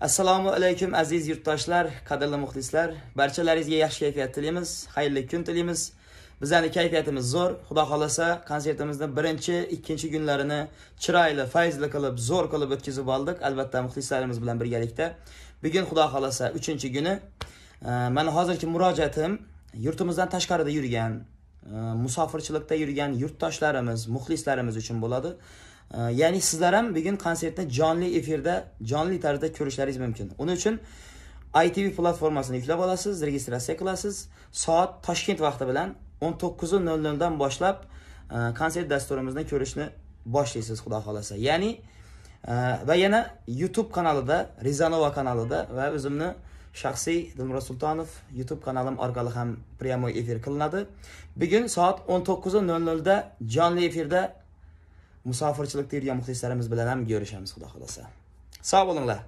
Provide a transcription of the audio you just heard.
assalomu alaykum aziz yurtdoshlar qadrli muxlislar barchalaringizga yaxshi kayfiyat tilaymiz xayrli kun tilaymiz bizani kayfiyatimiz zo'r xudo xohlasa konsertimizni birinchi ikkinchi kunlarini chiroyli fayzli qilib zo'r qilib o'tkazib oldik albatta muxlislarimiz bilan birgalikda bugun xudo xohlasa uchinchi kuni mana hozirgi murojaatim yurtimizdan tashqarida yurgan e, musofirchilikda yurgan yurtdoshlarimiz muxlislarimiz uchun bo'ladi ya'ni sizlar ham bugun konsertni jonli efirda jonli tarzda ko'rishlaringiz mumkin uning uchun itv platformasini yuklab olasiz registratsiya qilasiz soat toshkent vaqti bilan o'n dan nol noldan boshlab e, konsert dasturimizni ko'rishni boshlaysiz xudo xohlasa ya'ni e, va yana youtube kanalida rizanova kanalida va o'zimni shaxsiy dilmurod sultonov youtube kanalim orqali ham прямой efir qilinadi bugun soat o'n da nol nolda jonli efirda Musafirchilikdə yurgan muxlislarimiz bilan ham görüşamiz, xudo xolasa. Sağ bo'linglar.